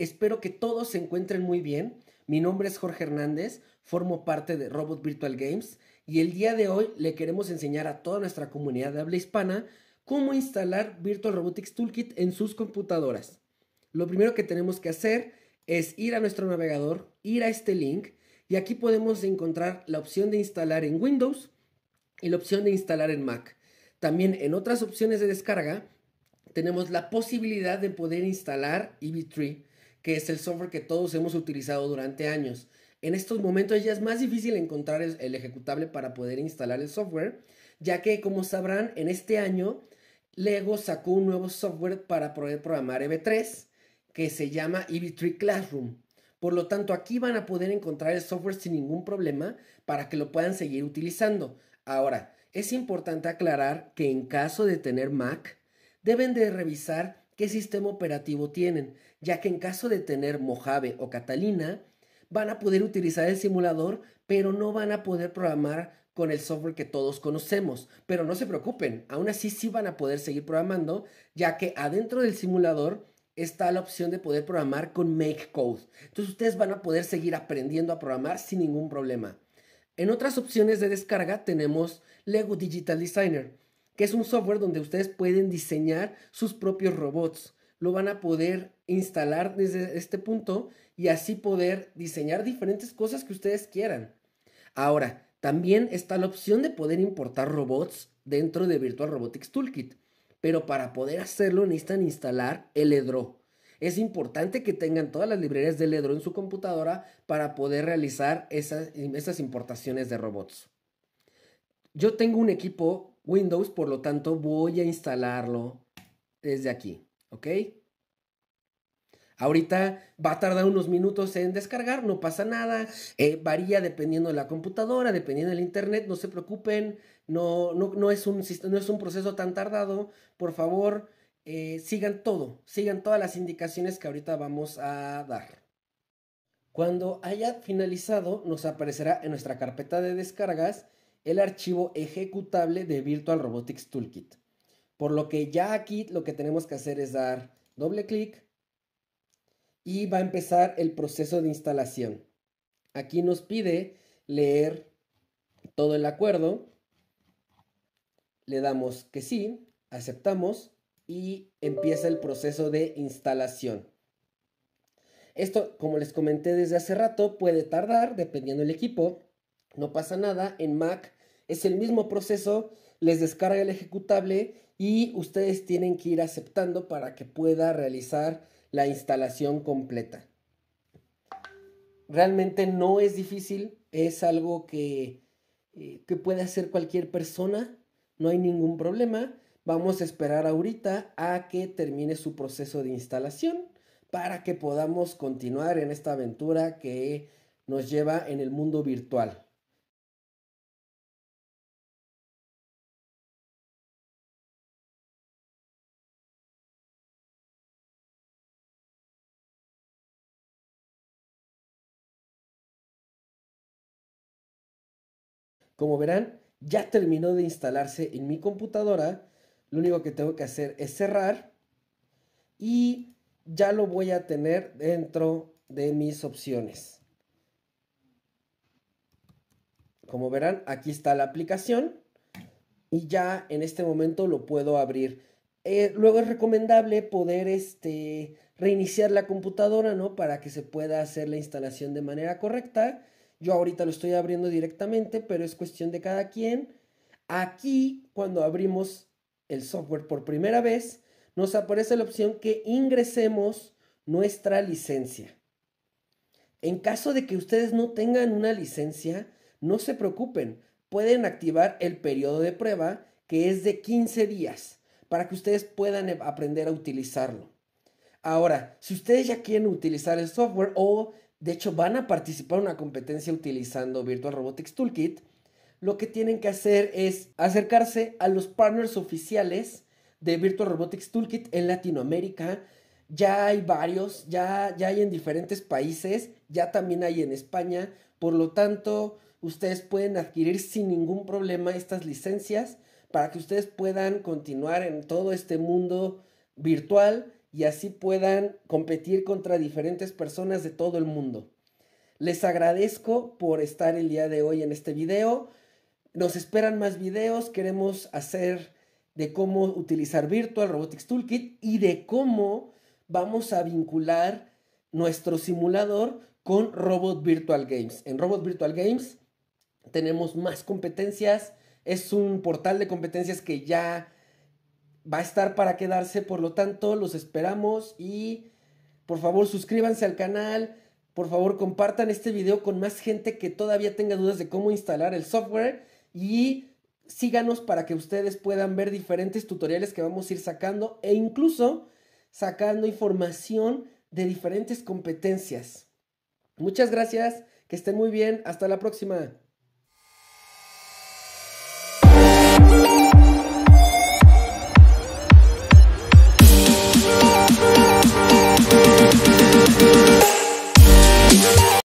Espero que todos se encuentren muy bien. Mi nombre es Jorge Hernández, formo parte de Robot Virtual Games y el día de hoy le queremos enseñar a toda nuestra comunidad de habla hispana cómo instalar Virtual Robotics Toolkit en sus computadoras. Lo primero que tenemos que hacer es ir a nuestro navegador, ir a este link y aquí podemos encontrar la opción de instalar en Windows y la opción de instalar en Mac. También en otras opciones de descarga tenemos la posibilidad de poder instalar ev 3 que es el software que todos hemos utilizado durante años. En estos momentos ya es más difícil encontrar el, ejecutable para poder instalar el software, ya que como sabrán, en este año Lego sacó un nuevo software para poder programar EV3 que se llama EV3 Classroom. Por lo tanto, aquí van a poder encontrar el software sin ningún problema para que lo puedan seguir utilizando. Ahora, es importante aclarar que en caso de tener Mac, deben de revisar qué sistema operativo tienen, ya que en caso de tener Mojave o Catalina, van a poder utilizar el simulador, pero no van a poder programar con el software que todos conocemos. Pero no se preocupen, aún así sí van a poder seguir programando, ya que adentro del simulador está la opción de poder programar con MakeCode. Entonces ustedes van a poder seguir aprendiendo a programar sin ningún problema. En otras opciones de descarga tenemos Lego Digital Designer, que es un software donde ustedes pueden diseñar sus propios robots. Lo van a poder instalar desde este punto y así poder diseñar diferentes cosas que ustedes quieran. Ahora, también está la opción de poder importar robots dentro de Virtual Robotics Toolkit, pero para poder hacerlo necesitan instalar el EDRO. Es importante que tengan todas las librerías del EDRO en su computadora para poder realizar esas, esas importaciones de robots. Yo tengo un equipo Windows, por lo tanto voy a instalarlo desde aquí, ¿ok? Ahorita va a tardar unos minutos en descargar, no pasa nada, eh, varía dependiendo de la computadora, dependiendo del internet, no se preocupen, no, no, es, un, no es un proceso tan tardado, por favor, eh, sigan todo, sigan todas las indicaciones que ahorita vamos a dar. Cuando haya finalizado, nos aparecerá en nuestra carpeta de descargas el archivo ejecutable de Virtual Robotics Toolkit. Por lo que ya aquí lo que tenemos que hacer es dar doble clic y va a empezar el proceso de instalación. Aquí nos pide leer todo el acuerdo. Le damos que sí, aceptamos y empieza el proceso de instalación. Esto, como les comenté desde hace rato, puede tardar dependiendo del equipo no pasa nada, en Mac es el mismo proceso, les descarga el ejecutable y ustedes tienen que ir aceptando para que pueda realizar la instalación completa. Realmente no es difícil, es algo eh, que, puede hacer cualquier persona, no hay ningún problema. Vamos a esperar ahorita a que termine su proceso de instalación para que podamos continuar en esta aventura que nos lleva en el mundo virtual. Como verán, ya terminó de instalarse en mi computadora. Lo único que tengo que hacer es cerrar y ya lo voy a tener dentro de mis opciones. Como verán, aquí está la aplicación y ya en este momento lo puedo abrir. Eh, luego es recomendable poder este, reiniciar la computadora, ¿no? Para que se pueda hacer la instalación de manera correcta. Yo ahorita lo estoy abriendo directamente, pero es cuestión de cada quien. Aquí, cuando abrimos el software por primera vez, nos aparece la opción que ingresemos nuestra licencia. En caso de que ustedes no tengan una licencia, no se preocupen, pueden activar el periodo de prueba que es de 15 días para que ustedes puedan aprender a utilizarlo. Ahora, si ustedes ya quieren utilizar el software o de hecho, van a participar en una competencia utilizando Virtual Robotics Toolkit. Lo que tienen que hacer es acercarse a los partners oficiales de Virtual Robotics Toolkit en Latinoamérica. Ya hay varios, ya, ya hay en diferentes países, ya también hay en España. Por lo tanto, ustedes pueden adquirir sin ningún problema estas licencias para que ustedes puedan continuar en todo este mundo virtual y así puedan competir contra diferentes personas de todo el mundo. Les agradezco por estar el día de hoy en este video. Nos esperan más videos, queremos hacer de cómo utilizar Virtual Robotics Toolkit y de cómo vamos a vincular nuestro simulador con Robot Virtual Games. En Robot Virtual Games tenemos más competencias, es un portal de competencias que ya va a estar para quedarse, por lo tanto los esperamos y por favor suscríbanse al canal, por favor compartan este video con más gente que todavía tenga dudas de cómo instalar el software y síganos para que ustedes puedan ver diferentes tutoriales que vamos a ir sacando e incluso sacando información de diferentes competencias. Muchas gracias, que estén muy bien, hasta la próxima.